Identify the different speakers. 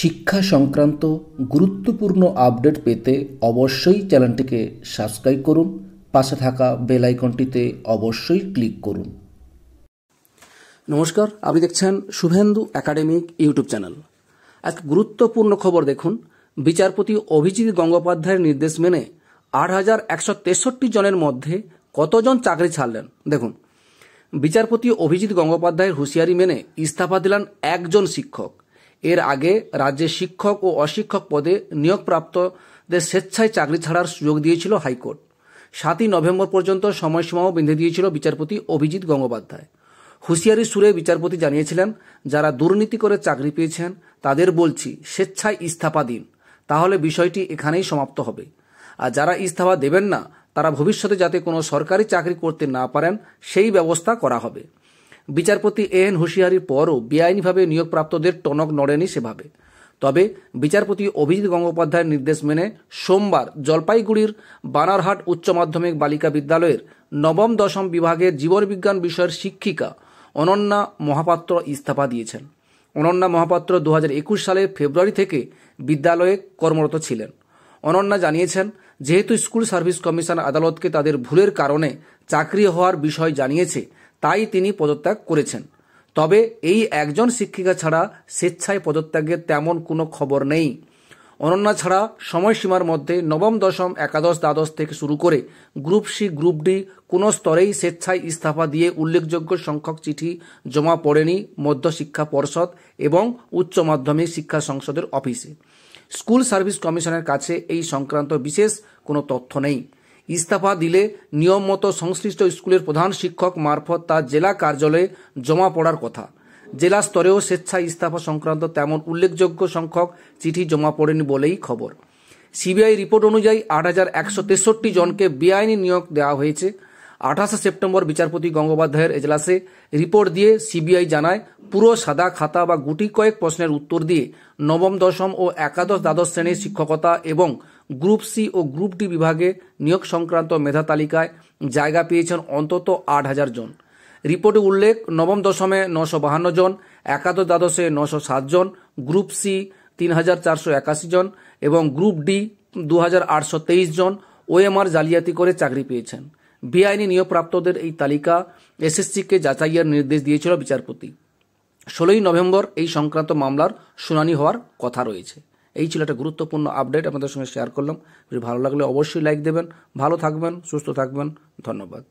Speaker 1: শিক্ষা সংক্রান্ত গুরুত্বপূর্ণ আপডেট পেতে অবশ্যই চ্যানেলটিকে সাবস্ক্রাইব করুন পাশে থাকা বেল আইকনটিতে অবশ্যই ক্লিক করুন নমস্কার আপনি দেখছেন শুভেন্দু একাডেমিক ইউটিউব চ্যানেল এক গুরুত্বপূর্ণ খবর দেখুন বিচারপতি অভিজিৎ গঙ্গোপাধ্যায়ের নির্দেশ মেনে আট হাজার একশো তেষট্টি জনের মধ্যে কতজন চাকরি ছাড়লেন দেখুন বিচারপতি অভিজিৎ গঙ্গোপাধ্যায়ের হুঁশিয়ারি মেনে ইস্তফা দিলেন একজন শিক্ষক এর আগে রাজ্যে শিক্ষক ও অশিক্ষক পদে নিয়োগপ্রাপ্তদের স্বেচ্ছায় চাকরি ছাড়ার সুযোগ দিয়েছিল হাইকোর্ট সাতই নভেম্বর পর্যন্ত সময়সীমাও বেঁধে দিয়েছিল বিচারপতি অভিজিৎ গঙ্গোপাধ্যায় হুঁশিয়ারি সুরে বিচারপতি জানিয়েছিলেন যারা দুর্নীতি করে চাকরি পেয়েছেন তাদের বলছি স্বেচ্ছায় ইস্তফা দিন তাহলে বিষয়টি এখানেই সমাপ্ত হবে আর যারা ইস্তফা দেবেন না তারা ভবিষ্যতে যাতে কোনো সরকারি চাকরি করতে না পারেন সেই ব্যবস্থা করা হবে বিচারপতি এ এন হুঁশিয়ারির পরও বেআইনিভাবে নিয়োগপ্রাপ্তদের টনক নড়েনি সেভাবে তবে বিচারপতি অভিজিৎ গঙ্গোপাধ্যায়ের নির্দেশ মেনে সোমবার জলপাইগুড়ির বানারহাট উচ্চ মাধ্যমিক বালিকা বিদ্যালয়ের নবম দশম বিভাগের জীবনবিজ্ঞান বিষয়ের শিক্ষিকা অনন্যা মহাপাত্র ইস্তফা দিয়েছেন অনন্যা মহাপাত্র দু হাজার একুশ সালের ফেব্রুয়ারি থেকে বিদ্যালয়ে কর্মরত ছিলেন অনন্যা জানিয়েছেন যেহেতু স্কুল সার্ভিস কমিশন আদালতকে তাদের ভুলের কারণে চাকরি হওয়ার বিষয় জানিয়েছে তাই তিনি পদত্যাগ করেছেন তবে এই একজন শিক্ষিকা ছাড়া স্বেচ্ছায় পদত্যাগের তেমন কোনো খবর নেই অনন্যা ছাড়া সময়সীমার মধ্যে নবম দশম একাদশ দ্বাদশ থেকে শুরু করে গ্রুপ সি গ্রুপ ডি কোনো স্তরেই স্বেচ্ছায় ইস্তফা দিয়ে উল্লেখযোগ্য সংখ্যক চিঠি জমা পড়েনি মধ্য শিক্ষা পর্ষদ এবং উচ্চ মাধ্যমিক শিক্ষা সংসদের অফিসে স্কুল সার্ভিস কমিশনের কাছে এই সংক্রান্ত বিশেষ কোনো তথ্য নেই ইস্তফা দিলে নিয়ম মতো সংশ্লিষ্ট স্কুলের প্রধান শিক্ষক মারফত তা জেলা কার্যালয়ে জমা পড়ার কথা জেলা স্তরেও স্বেচ্ছায় ইস্তফা সংক্রান্ত তেমন উল্লেখযোগ্য সংখ্যক চিঠি জমা পড়েনি বলেই খবর সিবিআই রিপোর্ট অনুযায়ী আট হাজার একশো তেষট্টি জনকে বেআইনি নিয়োগ দেওয়া হয়েছে আঠাশে সেপ্টেম্বর বিচারপতি গঙ্গোপাধ্যায়ের এজলাসে রিপোর্ট দিয়ে সিবিআই জানায় পুরো সাদা খাতা বা গুটি কয়েক প্রশ্নের উত্তর দিয়ে নবম দশম ও একাদশ দ্বাদশ শ্রেণীর শিক্ষকতা এবং গ্রুপ সি ও গ্রুপ ডি বিভাগে নিয়োগ সংক্রান্ত মেধা তালিকায় জায়গা পেয়েছেন অন্তত আট হাজার জন রিপোর্টে উল্লেখ নবম দশমে নশো বাহান্ন জন একাদশ দ্বাদশে নশো সাত জন গ্রুপ সি তিন হাজার চারশো একাশি জন এবং গ্রুপ ডি দু হাজার আটশো তেইশ জন ওএমআর জালিয়াতি করে চাকরি পেয়েছেন বেআইনি নিয়োগপ্রাপ্তদের এই তালিকা এসএসসিকে যাচাইয়ের নির্দেশ দিয়েছিল বিচারপতি ষোলোই নভেম্বর এই সংক্রান্ত মামলার শুনানি হওয়ার কথা রয়েছে এই ছিল একটা গুরুত্বপূর্ণ আপডেট আপনাদের সঙ্গে শেয়ার করলাম যদি ভালো লাগলে অবশ্যই লাইক দেবেন ভালো থাকবেন সুস্থ থাকবেন ধন্যবাদ